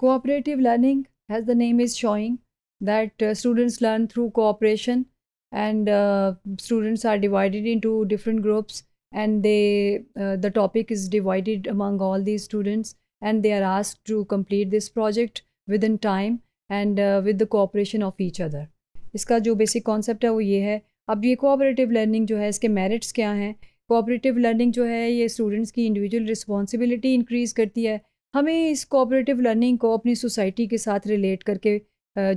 Cooperative learning, as the name is showing, that uh, students learn through cooperation and uh, students are divided into different groups and they uh, the topic is divided among all these students and they are asked to complete this project within time and with the cooperation of each other इसका जो basic concept है वो ये है अब ये cooperative learning जो है इसके मेरिट्स क्या हैं कोऑपरेटिव लर्निंग जो है ये स्टूडेंट्स की इंडिविजुअल रिस्पॉन्सिबिलिटी इंक्रीज़ करती है हमें इस कोऑपरेटिव लर्निंग को अपनी सोसाइटी के साथ रिलेट करके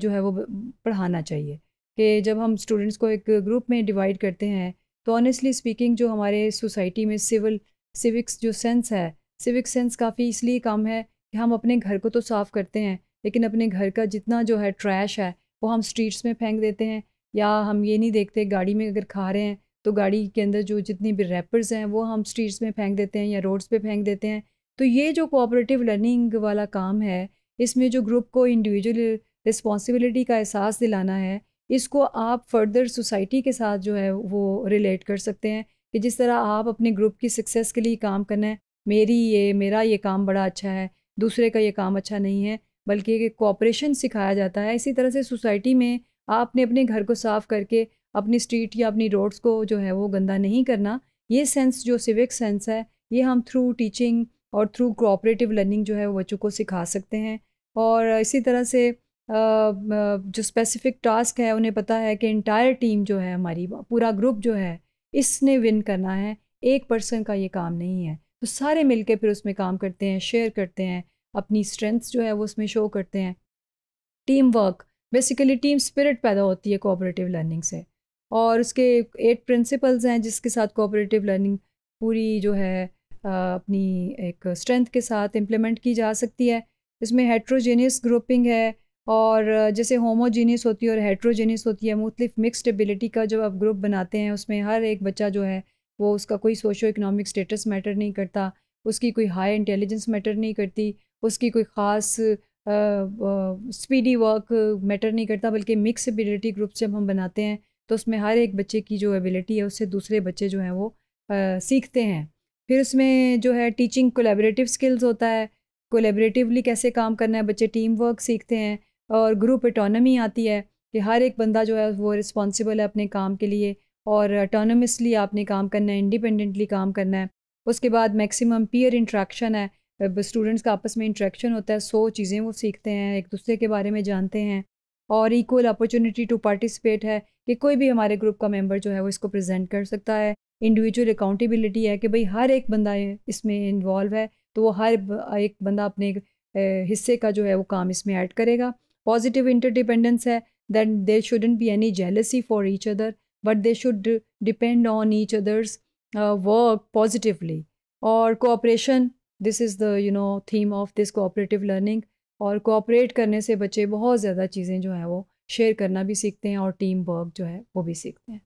जो है वो पढ़ाना चाहिए कि जब हम स्टूडेंट्स को एक ग्रुप में डिवाइड करते हैं तो ऑनेस्टली स्पीकिंग जो हमारे सोसाइटी में सिविल सिविक्स जो सेंस है सिविक सेंस काफ़ी इसलिए कम है कि हम अपने घर को तो साफ़ करते हैं लेकिन अपने घर का जितना जो है ट्रैश है वो हम स्ट्रीट्स में फेंक देते हैं या हम ये नहीं देखते गाड़ी में अगर खा रहे हैं तो गाड़ी के अंदर जो जितनी भी रैपर्स हैं वो हम स्ट्रीट्स में फेंक देते हैं या रोड्स पे फेंक देते हैं तो ये जो कोऑपरेटिव लर्निंग वाला काम है इसमें जो ग्रुप को इंडिविजुअल रिस्पॉन्सिबिलिटी का एहसास दिलाना है इसको आप फर्दर सोसाइटी के साथ जो है वो रिलेट कर सकते हैं कि जिस तरह आप अपने ग्रुप की सक्सेस के लिए काम करना है मेरी ये मेरा ये काम बड़ा अच्छा है दूसरे का ये काम अच्छा नहीं है बल्कि कोऑपरेशन सिखाया जाता है इसी तरह से सोसाइटी में आपने अपने घर को साफ़ करके अपनी स्ट्रीट या अपनी रोड्स को जो है वो गंदा नहीं करना ये सेंस जो सिविक सेंस है ये हम थ्रू टीचिंग और थ्रू कोऑपरेटिव लर्निंग जो है वो बच्चों को सिखा सकते हैं और इसी तरह से जो स्पेसिफिक टास्क है उन्हें पता है कि इंटायर टीम जो है हमारी पूरा ग्रुप जो है इसने विन करना है एक पर्सन का ये काम नहीं है तो सारे मिलके फिर उसमें काम करते हैं शेयर करते हैं अपनी स्ट्रेंथ्स जो है वो उसमें शो करते हैं team work basically team spirit पैदा होती है कोऑपरेटिव लर्निंग से और उसके एट प्रिंसिपल्स हैं जिसके साथ कोऑपरेटिव लर्निंग पूरी जो है अपनी एक स्ट्रेंथ के साथ इम्प्लीमेंट की जा सकती है इसमें हेट्रोजेनियस ग्रुपिंग है और जैसे होमोजीनियस होती है और हेट्रोजेनियस होती है मुख्तलिफ मिक्सड एबिलिटी का जब आप ग्रुप बनाते हैं उसमें हर एक बच्चा जो है वो उसका कोई सोशो इकनॉमिक स्टेटस मैटर नहीं करता उसकी कोई हाई इंटेलिजेंस मैटर नहीं करती उसकी कोई ख़ास स्पीडी वर्क मैटर नहीं करता बल्कि मिक्स एबिलिटी ग्रुप जब हम बनाते हैं तो उसमें हर एक बच्चे की जो एबिलिटी है उससे दूसरे बच्चे जो हैं वो आ, सीखते हैं फिर उसमें जो है टीचिंग कोलेबरेटिव स्किल्स होता है कोलेबरेटिवली कैसे काम करना है बच्चे टीम वर्क सीखते हैं और ग्रुप एटोनमी आती है कि हर एक बंदा जो है वो रिस्पॉन्सिबल है अपने काम के लिए और अटोनमसली आपने काम करना है इंडिपेंडेंटली काम करना है उसके बाद मैक्सिमम पीयर इंट्रैक्शन है स्टूडेंट्स का आपस में इंट्रैक्शन होता है सो चीज़ें वो सीखते हैं एक दूसरे के बारे में जानते हैं और इक्वल अपॉर्चुनिटी टू पार्टिसिपेट है कि कोई भी हमारे ग्रुप का मेंबर जो है वो इसको प्रेजेंट कर सकता है इंडिविजुअल अकाउंटेबिलिटी है कि भाई हर एक बंदा इसमें इन्वॉल्व है तो वो हर एक बंदा अपने हिस्से का जो है वो काम इसमें ऐड करेगा पॉजिटिव इंटरडिपेंडेंस है then there shouldn't be any jealousy for each other but they should depend on each others work positively और cooperation this is the you know theme of this cooperative learning और cooperate करने से बच्चे बहुत ज़्यादा चीज़ें जो हैं वो शेयर करना भी सीखते हैं और टीम वर्क जो है वो भी सीखते हैं